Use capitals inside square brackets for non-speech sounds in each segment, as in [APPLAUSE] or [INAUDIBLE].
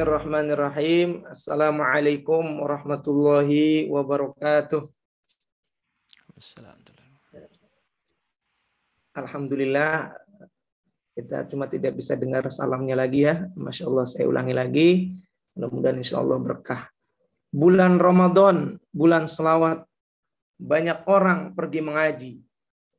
Bismillahirrahmanirrahim. Assalamualaikum warahmatullahi wabarakatuh. Alhamdulillah kita cuma tidak bisa dengar salamnya lagi ya. Masya Allah saya ulangi lagi. Mudah-mudahan insya Allah berkah. Bulan Ramadan, bulan selawat. Banyak orang pergi mengaji.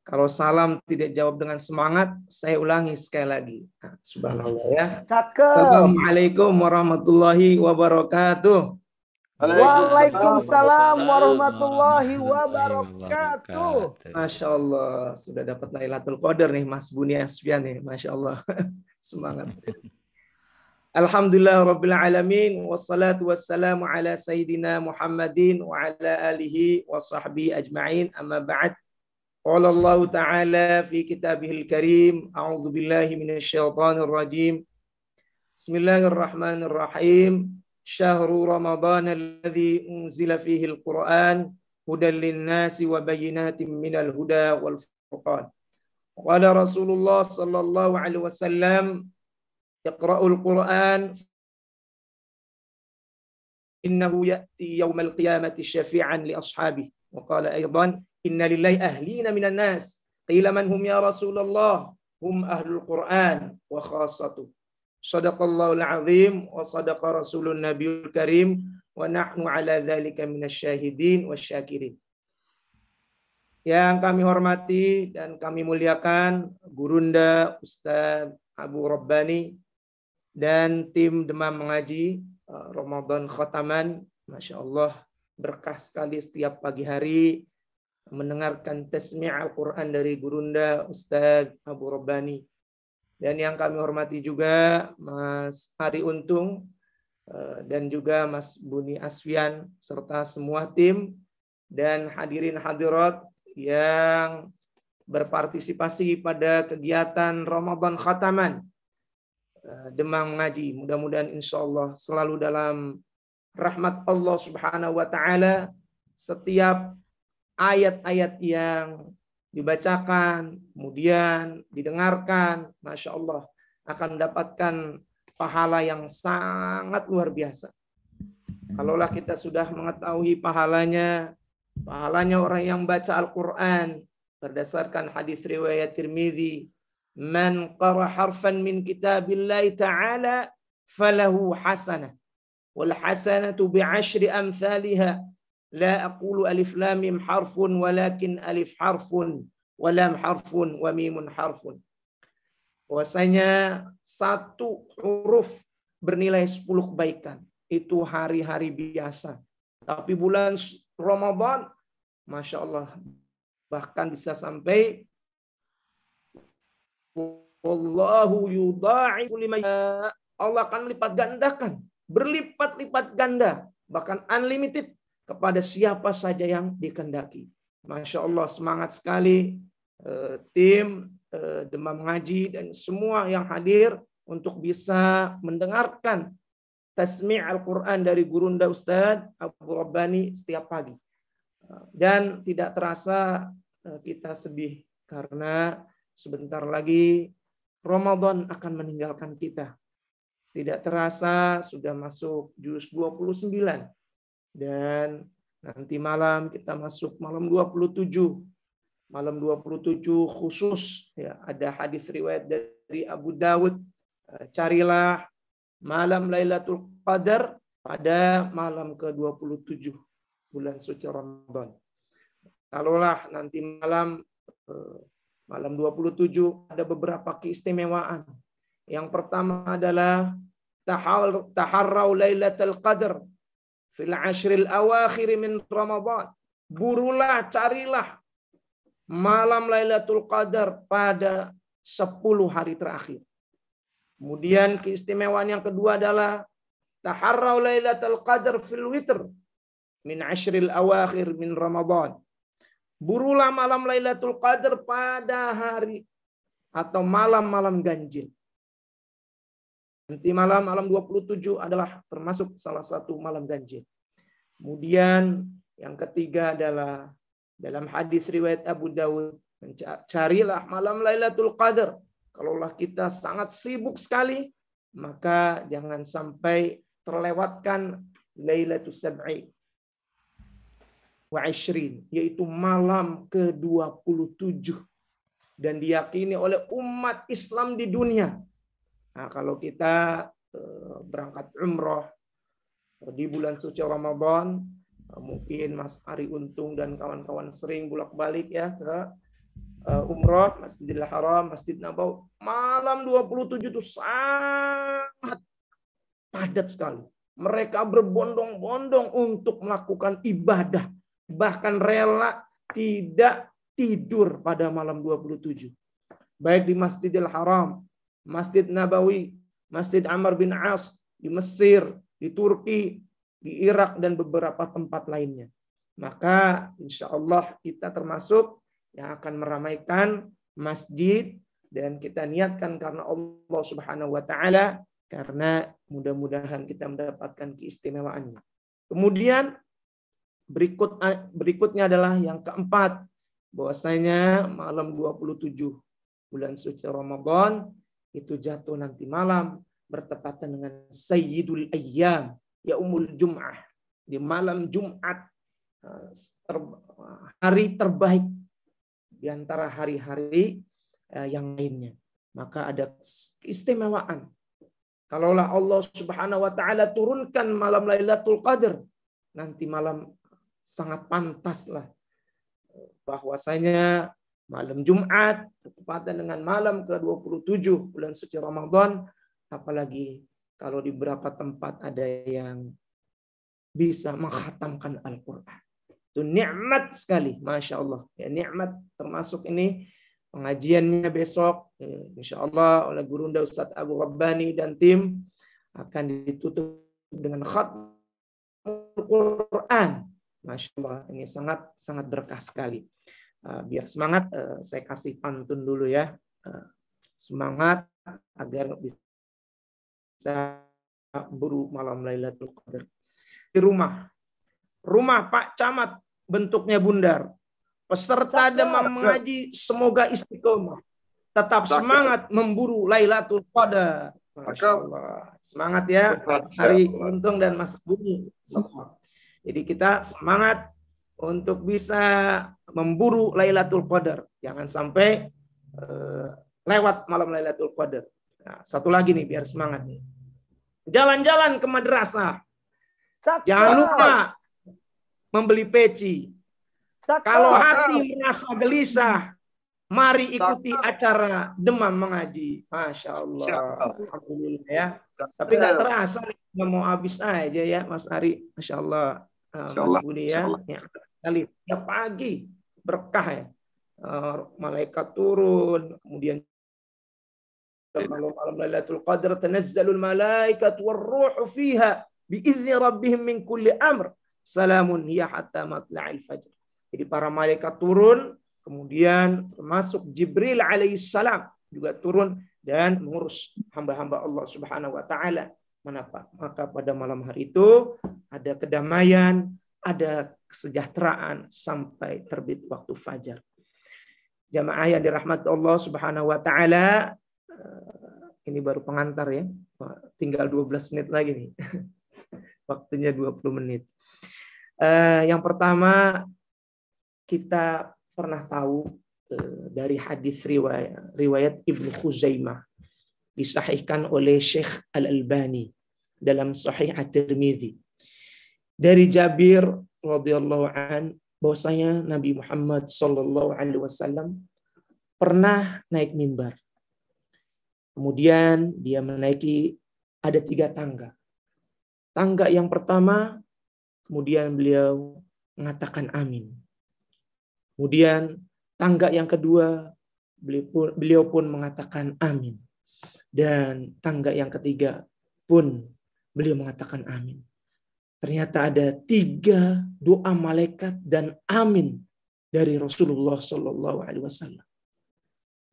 Kalau salam tidak jawab dengan semangat, saya ulangi sekali lagi. Nah, subhanallah ya. Cakep. Assalamualaikum warahmatullahi wabarakatuh. Waalaikumsalam warahmatullahi wabarakatuh. Masya Allah, sudah dapat Lailatul Qadar nih Mas Buni Asfian nih, Masya Allah. [LAUGHS] Semangat. Alhamdulillah Rabbil Alamin Wassalatu wassalamu ala Sayyidina Muhammadin Wa ala alihi wa sahbihi ajma'in Amma ba'd قال الله تعالى في كتابه الكريم أعوذ بالله من الشيطان الرجيم بسم الله الرحمن الرحيم شهر رمضان الذي أنزل فيه القرآن هدى للناس وبينات من الهدى والفرقان قال رسول الله صلى الله عليه وسلم اقرأوا القرآن إنه يأتي يوم القيامة شفيعا لأصحابه وقال أيضا innalillahi ahlina minan nas. Qila man hum ya Rasulullah? Hum ahlul Quran wa khasatu. Sadaqallahul azim wa sadaqa rasulun nabiyul karim wa nahnu ala dzalika minasyahidin wasyakirin. Yang kami hormati dan kami muliakan Gurunda Ustaz Abu Rabbani dan tim Demam Mengaji eh, Ramadan Khotaman. Masya Allah berkah sekali setiap pagi hari mendengarkan tasmi' Al-Quran dari Gurunda Ustaz Abu Robani. Dan yang kami hormati juga Mas Ari Untung eh, dan juga Mas Buni Asfian serta semua tim dan hadirin hadirat yang berpartisipasi pada kegiatan Ramadan Khataman eh, Demang Ngaji. Mudah-mudahan insya Allah selalu dalam rahmat Allah Subhanahu wa Ta'ala setiap ayat-ayat yang dibacakan, kemudian didengarkan, masya Allah akan mendapatkan pahala yang sangat luar biasa. Kalaulah kita sudah mengetahui pahalanya, pahalanya orang yang baca Al-Quran berdasarkan hadis riwayat Tirmidzi, man qara harfan min kitabillahi ta'ala falahu hasanah wal hasanatu bi'ashri amthaliha La aqulu alif lam mim harfun walakin alif harfun walam harfun wa mimun harfun. Bahwasanya satu huruf bernilai 10 kebaikan. Itu hari-hari biasa. Tapi bulan Ramadan, Masya Allah, bahkan bisa sampai Wallahu Allah akan melipat gandakan, berlipat-lipat ganda, bahkan unlimited kepada siapa saja yang dikendaki. Masya Allah semangat sekali eh, tim eh, Demam Ngaji dan semua yang hadir untuk bisa mendengarkan tasmi' Al-Quran dari Gurunda Ustadz Abu Rabbani setiap pagi. Eh, dan tidak terasa kita sedih karena sebentar lagi Ramadan akan meninggalkan kita. Tidak terasa sudah masuk juz 29 dan nanti malam kita masuk malam 27. Malam 27 khusus ya ada hadis riwayat dari Abu Dawud eh, carilah malam Lailatul Qadar pada malam ke-27 bulan suci Ramadan. Kalaulah nanti malam eh, malam 27 ada beberapa keistimewaan. Yang pertama adalah tahar lailatul qadar fil ashril awakhir min Ramadan. Burulah, carilah malam Lailatul Qadar pada 10 hari terakhir. Kemudian keistimewaan yang kedua adalah taharrau Lailatul Qadar fil witr min ashril awakhir min Ramadan. Burulah malam Lailatul Qadar pada hari atau malam-malam ganjil. Nanti malam, malam 27 adalah termasuk salah satu malam ganjil. Kemudian yang ketiga adalah dalam hadis riwayat Abu Dawud, carilah malam Lailatul Qadar. Kalaulah kita sangat sibuk sekali, maka jangan sampai terlewatkan Lailatul Sab'i wa Ishrin, yaitu malam ke-27. Dan diyakini oleh umat Islam di dunia Nah, kalau kita eh, berangkat umroh eh, di bulan suci Ramadan, eh, mungkin Mas Ari Untung dan kawan-kawan sering bolak-balik ya ke umroh Masjidil Haram, Masjid Nabawi. Malam 27 itu sangat padat sekali. Mereka berbondong-bondong untuk melakukan ibadah, bahkan rela tidak tidur pada malam 27. Baik di Masjidil Haram Masjid Nabawi, Masjid Amr bin As di Mesir, di Turki, di Irak dan beberapa tempat lainnya. Maka insya Allah kita termasuk yang akan meramaikan masjid dan kita niatkan karena Allah Subhanahu wa taala karena mudah-mudahan kita mendapatkan keistimewaannya. Kemudian berikut eh, berikutnya adalah yang keempat bahwasanya malam 27 bulan suci Ramadan itu jatuh nanti malam bertepatan dengan Sayyidul Ayyam ya umul Jum'ah di malam Jumat eh, hari terbaik di antara hari-hari eh, yang lainnya maka ada keistimewaan kalaulah Allah Subhanahu wa taala turunkan malam Lailatul Qadar nanti malam sangat pantaslah bahwasanya malam Jumat, bertepatan dengan malam ke-27 bulan suci Ramadan, apalagi kalau di beberapa tempat ada yang bisa menghatamkan Al-Quran. Itu nikmat sekali, Masya Allah. Ya, nikmat termasuk ini pengajiannya besok, ya, Insya Allah oleh Gurunda Ustadz Abu Rabbani dan tim akan ditutup dengan al Quran. Masya Allah, ini sangat sangat berkah sekali. Eh, biar semangat eh, saya kasih pantun dulu ya eh, semangat agar bisa buru malam Lailatul Qadar di rumah rumah Pak Camat bentuknya bundar peserta demam mengaji semoga istiqomah tetap semangat memburu Lailatul Qadar Masya Semangat ya, Hari Untung dan Mas Bumi Jadi kita semangat untuk bisa memburu Lailatul Qadar. Jangan sampai uh, lewat malam Lailatul Qadar. Nah, satu lagi nih biar semangat nih. Jalan-jalan ke madrasah. Jangan lupa membeli peci. Kalau hati merasa gelisah, mari ikuti acara demam mengaji. Masya Allah. Alhamdulillah ya. Tapi nggak terasa nih, mau habis aja ya Mas Ari. Masya Allah. Masya ah, Allah. Mas Budi ya. Insya Allah. ya sekali setiap pagi berkah ya eh, malaikat turun kemudian kalau malam Lailatul Qadar tanazzalul malaikat warruhu fiha idzni rabbihim min kulli amr salamun hiya hatta matla'il fajr. Jadi para malaikat turun kemudian termasuk Jibril alaihissalam juga turun dan mengurus hamba-hamba Allah Subhanahu wa taala. Maka pada malam hari itu ada kedamaian, ada kesejahteraan sampai terbit waktu fajar. Jamaah yang dirahmati Allah Subhanahu wa taala eh, ini baru pengantar ya. Tinggal 12 menit lagi nih. [LAUGHS] Waktunya 20 menit. Eh, yang pertama kita pernah tahu eh, dari hadis riwayat, riwayat Ibnu Khuzaimah disahihkan oleh Syekh Al Albani dalam Sahih At-Tirmidzi. Dari Jabir radhiyallahu an bahwasanya Nabi Muhammad sallallahu alaihi wasallam pernah naik mimbar. Kemudian dia menaiki ada tiga tangga. Tangga yang pertama, kemudian beliau mengatakan amin. Kemudian tangga yang kedua, beliau pun, beliau pun mengatakan amin. Dan tangga yang ketiga pun beliau mengatakan amin ternyata ada tiga doa malaikat dan amin dari Rasulullah Shallallahu Alaihi Wasallam.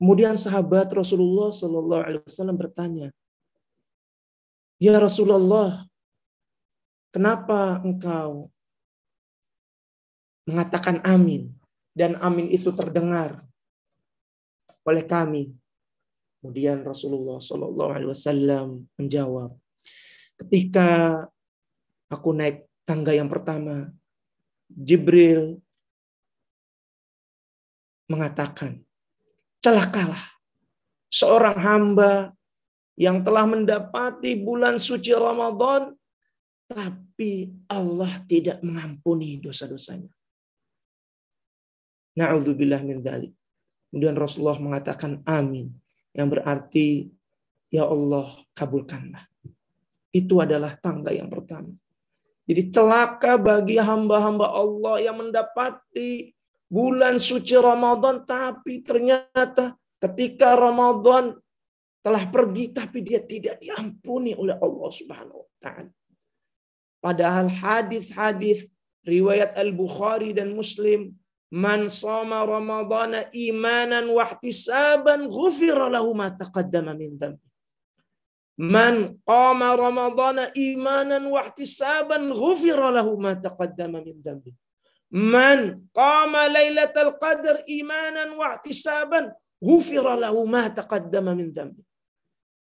Kemudian sahabat Rasulullah Shallallahu Alaihi Wasallam bertanya, ya Rasulullah, kenapa engkau mengatakan amin dan amin itu terdengar oleh kami? Kemudian Rasulullah Shallallahu Alaihi Wasallam menjawab, ketika Aku naik tangga yang pertama. Jibril mengatakan, celakalah seorang hamba yang telah mendapati bulan suci Ramadan, tapi Allah tidak mengampuni dosa-dosanya. Na'udzubillah min dhalik. Kemudian Rasulullah mengatakan amin. Yang berarti, ya Allah kabulkanlah. Itu adalah tangga yang pertama. Jadi celaka bagi hamba-hamba Allah yang mendapati bulan suci Ramadan tapi ternyata ketika Ramadan telah pergi tapi dia tidak diampuni oleh Allah Subhanahu wa taala. Padahal hadis-hadis riwayat Al-Bukhari dan Muslim Man sama Ramadhan imanan wahtisaban ghufira lahu ma taqaddama min dhanbi. Man qama Ramadana imanan wahtisaban ghufira lahu ma taqaddama min dhanbi. Man qama Lailatul Qadr imanan wahtisaban ghufira lahu ma taqaddama min dhanbi.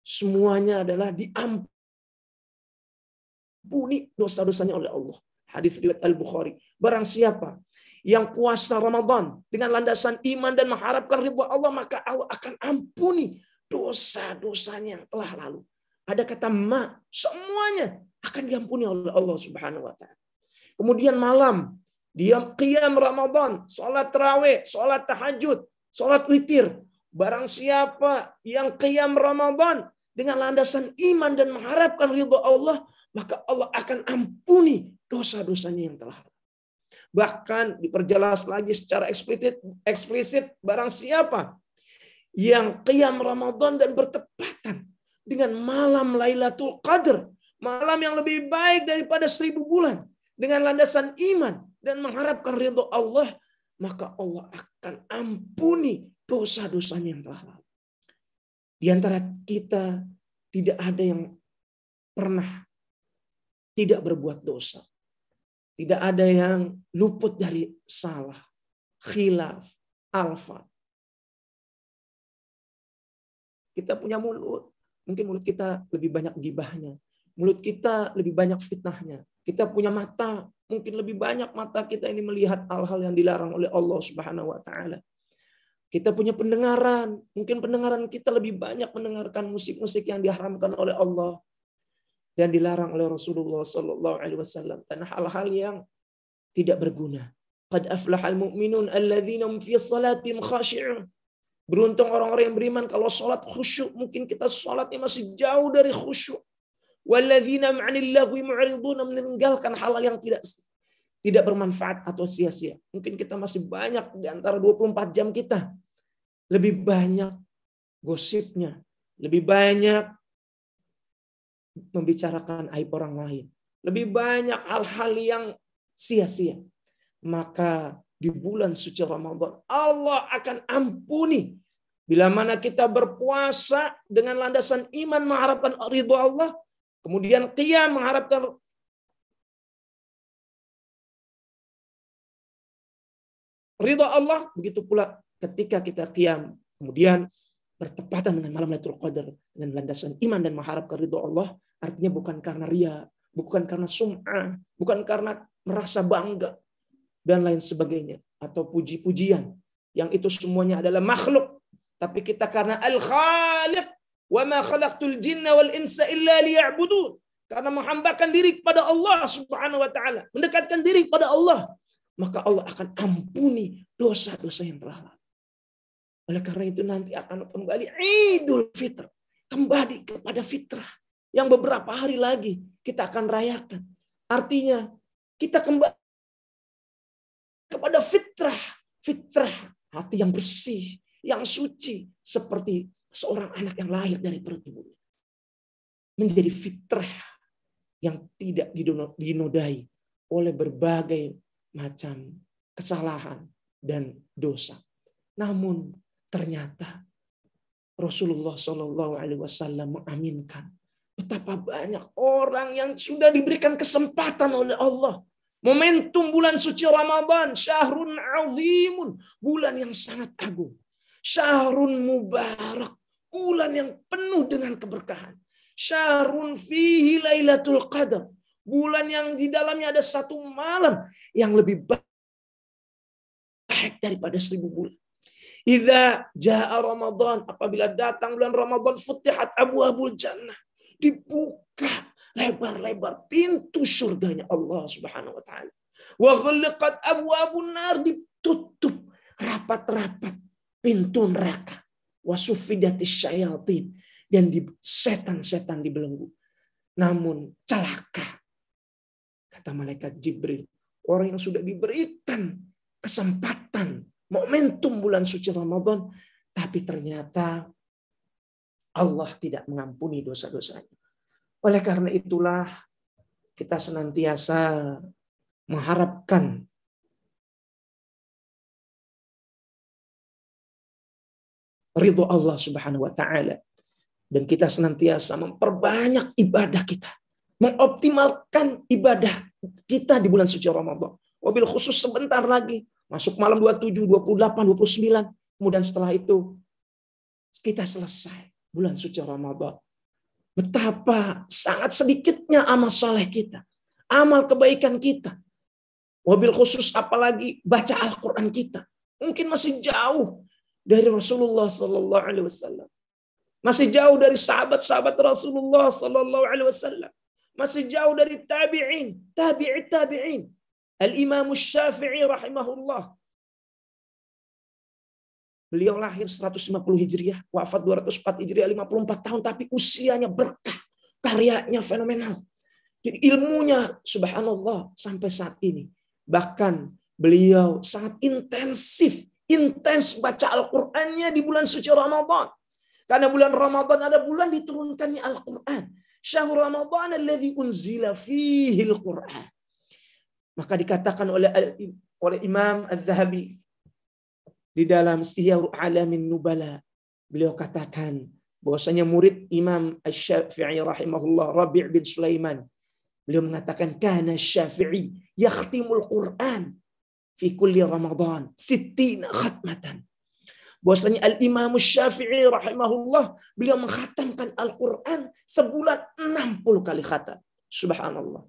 Semuanya adalah diampuni dosa-dosanya oleh Allah. Hadis riwayat Al-Bukhari. Barang siapa yang puasa Ramadan dengan landasan iman dan mengharapkan ridha Allah, maka Allah akan ampuni dosa-dosanya yang telah lalu ada kata ma, semuanya akan diampuni oleh Allah Subhanahu wa taala. Kemudian malam, diam qiyam Ramadan, salat tarawih, salat tahajud, salat witir. Barang siapa yang qiyam Ramadan dengan landasan iman dan mengharapkan ridho Allah, maka Allah akan ampuni dosa-dosanya yang telah Bahkan diperjelas lagi secara eksplisit, eksplisit barang siapa yang qiyam Ramadan dan bertepatan dengan malam Lailatul Qadar, malam yang lebih baik daripada seribu bulan, dengan landasan iman dan mengharapkan ridho Allah, maka Allah akan ampuni dosa-dosanya yang telah lalu. Di antara kita tidak ada yang pernah tidak berbuat dosa. Tidak ada yang luput dari salah, khilaf, alfa. Kita punya mulut, mungkin mulut kita lebih banyak gibahnya, mulut kita lebih banyak fitnahnya. Kita punya mata, mungkin lebih banyak mata kita ini melihat hal-hal yang dilarang oleh Allah Subhanahu wa taala. Kita punya pendengaran, mungkin pendengaran kita lebih banyak mendengarkan musik-musik yang diharamkan oleh Allah dan dilarang oleh Rasulullah sallallahu alaihi wasallam dan hal-hal yang tidak berguna. Qad aflahal mu'minun alladzina fi salatim khashi'un Beruntung orang-orang yang beriman kalau sholat khusyuk. Mungkin kita sholatnya masih jauh dari khusyuk. Walladzina ma'anillahwi mu'ariduna meninggalkan halal yang tidak tidak bermanfaat atau sia-sia. Mungkin kita masih banyak di antara 24 jam kita. Lebih banyak gosipnya. Lebih banyak membicarakan aib orang lain. Lebih banyak hal-hal yang sia-sia. Maka di bulan suci Ramadan. Allah akan ampuni bila mana kita berpuasa dengan landasan iman mengharapkan ridho Allah, kemudian qiyam mengharapkan ridho Allah, begitu pula ketika kita qiyam, kemudian bertepatan dengan malam Lailatul Qadar dengan landasan iman dan mengharapkan ridho Allah, artinya bukan karena ria, bukan karena sum'ah, bukan karena merasa bangga, dan lain sebagainya atau puji-pujian yang itu semuanya adalah makhluk tapi kita karena al-khaliq wa ma khalaqtul jinna wal insa illa liya'budun karena menghambakan diri kepada Allah Subhanahu wa taala mendekatkan diri kepada Allah maka Allah akan ampuni dosa-dosa yang telah lalu oleh karena itu nanti akan kembali Idul Fitr kembali kepada fitrah yang beberapa hari lagi kita akan rayakan artinya kita kembali kepada fitrah, fitrah hati yang bersih, yang suci seperti seorang anak yang lahir dari perut ibunya. Menjadi fitrah yang tidak dinodai oleh berbagai macam kesalahan dan dosa. Namun ternyata Rasulullah Shallallahu Alaihi Wasallam mengaminkan betapa banyak orang yang sudah diberikan kesempatan oleh Allah Momentum bulan suci Ramadan, syahrun azimun, bulan yang sangat agung. Syahrun mubarak, bulan yang penuh dengan keberkahan. Syahrun fihi lailatul qadar, bulan yang di dalamnya ada satu malam yang lebih baik daripada seribu bulan. Idza jaa Ramadan, apabila datang bulan Ramadan futihat abwaabul jannah, dibuka lebar-lebar pintu surganya Allah Subhanahu wa taala. Wa ghuliqat abwabun nar ditutup rapat-rapat pintu neraka. Wa sufidatis syayatin dan di setan-setan dibelenggu. Namun celaka kata malaikat Jibril, orang yang sudah diberikan kesempatan momentum bulan suci Ramadan tapi ternyata Allah tidak mengampuni dosa-dosanya. Oleh karena itulah kita senantiasa mengharapkan ridho Allah Subhanahu wa taala dan kita senantiasa memperbanyak ibadah kita, mengoptimalkan ibadah kita di bulan suci Ramadan. Wabil khusus sebentar lagi, masuk malam 27, 28, 29, kemudian setelah itu kita selesai bulan suci Ramadan. Betapa sangat sedikitnya amal soleh kita. Amal kebaikan kita. mobil khusus apalagi baca Al-Quran kita. Mungkin masih jauh dari Rasulullah Sallallahu Alaihi Wasallam. Masih jauh dari sahabat-sahabat Rasulullah Sallallahu Alaihi Wasallam. Masih jauh dari tabi'in, tabiin, tabi'in. Al-Imam Syafi'i rahimahullah Beliau lahir 150 Hijriah, wafat 204 Hijriah, 54 tahun, tapi usianya berkah, karyanya fenomenal. Jadi ilmunya, subhanallah, sampai saat ini. Bahkan beliau sangat intensif, intens baca Al-Qur'annya di bulan suci Ramadan. Karena bulan Ramadan ada bulan diturunkannya Al-Qur'an. Syahur Ramadan alladhi unzila fihi Al-Qur'an. Maka dikatakan oleh oleh Imam Az-Zahabi di dalam Syiar Alamin Nubala beliau katakan bahwasanya murid Imam Asy-Syafi'i rahimahullah Rabi' bin Sulaiman beliau mengatakan kana Syafi'i yakhtimul Qur'an fi kulli Ramadan setina khatmatan bahwasanya Al Imam Syafi'i rahimahullah beliau mengkhatamkan Al-Qur'an sebulan 60 kali khatam subhanallah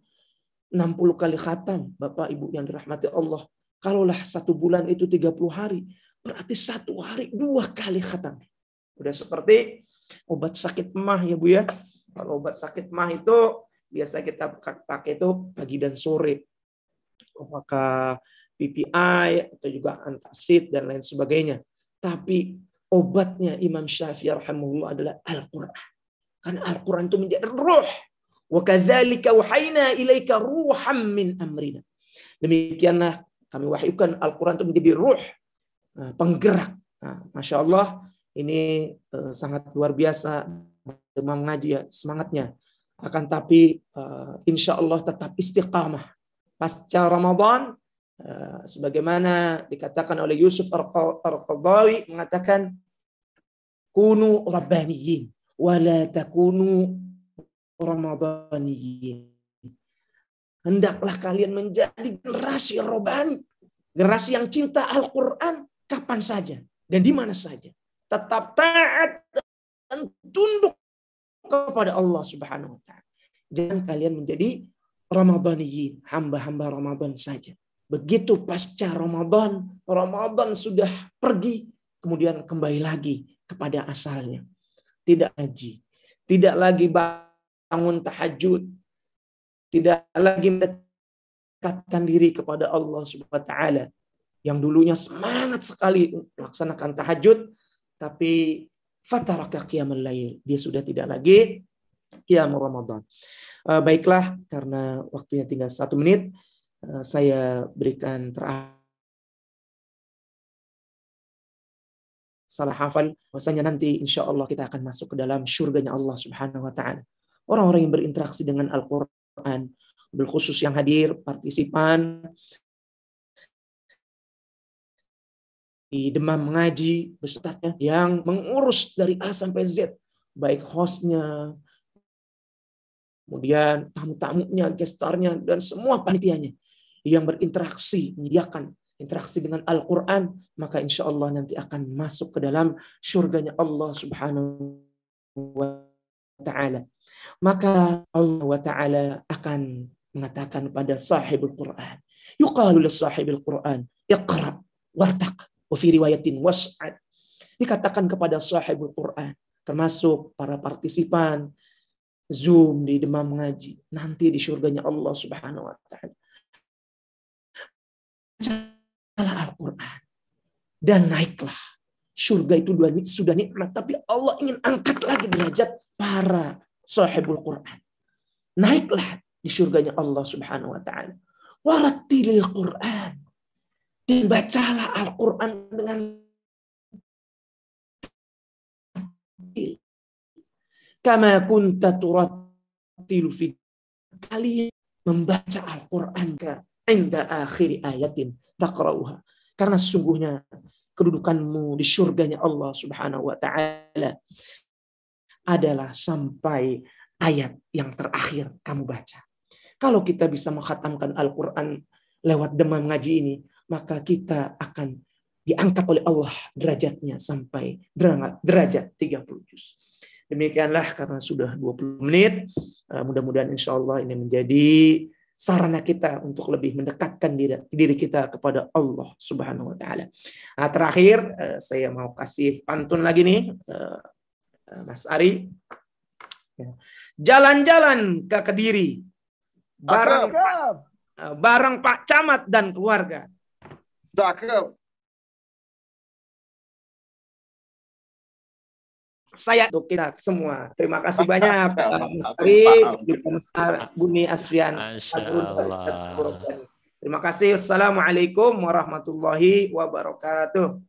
60 kali khatam Bapak Ibu yang dirahmati Allah kalaulah satu bulan itu 30 hari Berarti satu hari dua kali khatam. Udah seperti obat sakit mah ya Bu ya. Kalau obat sakit mah itu biasa kita pakai itu pagi dan sore. Apakah PPI atau juga antasid dan lain sebagainya. Tapi obatnya Imam Syafi'i rahimahullah adalah Al-Qur'an. Karena Al-Qur'an itu menjadi ruh. Wa kadzalika wahayna ilaika ruham min amrina. Demikianlah kami wahyukan Al-Qur'an itu menjadi ruh Eh, penggerak. Nah, Masya Allah, ini eh, sangat luar biasa demam ya, semangatnya. Akan tapi eh, insya Allah tetap istiqamah. Pasca Ramadan, sebagaimana dikatakan oleh Yusuf Ar-Qadawi mengatakan, Kunu Rabbaniyin, wala takunu Ramadaniyin. Hendaklah kalian menjadi generasi robani, generasi yang cinta Al-Quran, kapan saja dan di mana saja. Tetap taat dan tunduk kepada Allah Subhanahu wa taala. Jangan kalian menjadi Ramadhaniyin, hamba-hamba Ramadan saja. Begitu pasca Ramadan, Ramadan sudah pergi, kemudian kembali lagi kepada asalnya. Tidak haji, tidak lagi bangun tahajud, tidak lagi mendekatkan diri kepada Allah Subhanahu wa taala, yang dulunya semangat sekali melaksanakan tahajud tapi fataraka qiyamul lail dia sudah tidak lagi qiyam Ramadan. Eh, baiklah karena waktunya tinggal satu menit eh, saya berikan terakhir salah hafal bahwasanya nanti insya Allah kita akan masuk ke dalam surganya Allah Subhanahu wa taala. Orang-orang yang berinteraksi dengan Al-Qur'an, khusus yang hadir, partisipan di Demam Mengaji besertanya yang mengurus dari A sampai Z baik hostnya kemudian tamu-tamunya gestarnya dan semua panitianya yang berinteraksi menyediakan interaksi dengan Al-Quran maka insya Allah nanti akan masuk ke dalam surganya Allah subhanahu wa ta'ala maka Allah wa ta'ala akan mengatakan pada sahibul Quran yuqalu sahibul Quran iqra wartaq Wafi riwayatin was'ad. Dikatakan kepada sahibul Quran, termasuk para partisipan Zoom di demam ngaji, nanti di surganya Allah Subhanahu wa taala. Bacalah Al-Qur'an dan naiklah. Surga itu sudah nikmat, tapi Allah ingin angkat lagi derajat para sahibul Quran. Naiklah di surganya Allah Subhanahu wa taala. Waratilil Quran Dibacalah Al-Quran dengan Kama kunta turatilu fi kalian membaca Al-Quran ke inda akhir ayatin taqra'uha. Karena sesungguhnya kedudukanmu di surganya Allah subhanahu wa ta'ala adalah sampai ayat yang terakhir kamu baca. Kalau kita bisa menghatamkan Al-Quran lewat demam ngaji ini, maka kita akan diangkat oleh Allah derajatnya sampai derajat 30 juz. Demikianlah karena sudah 20 menit, eh, mudah-mudahan insya Allah ini menjadi sarana kita untuk lebih mendekatkan diri, diri kita kepada Allah Subhanahu wa taala. Nah, terakhir eh, saya mau kasih pantun lagi nih eh, Mas Ari. Ya. Jalan-jalan ke Kediri bareng bareng Pak Camat dan keluarga. Dacă э, saya untuk kita semua. Terima kasih banyak Mas Ari, Mas Bumi Asrian. Terima kasih. Assalamualaikum warahmatullahi wabarakatuh.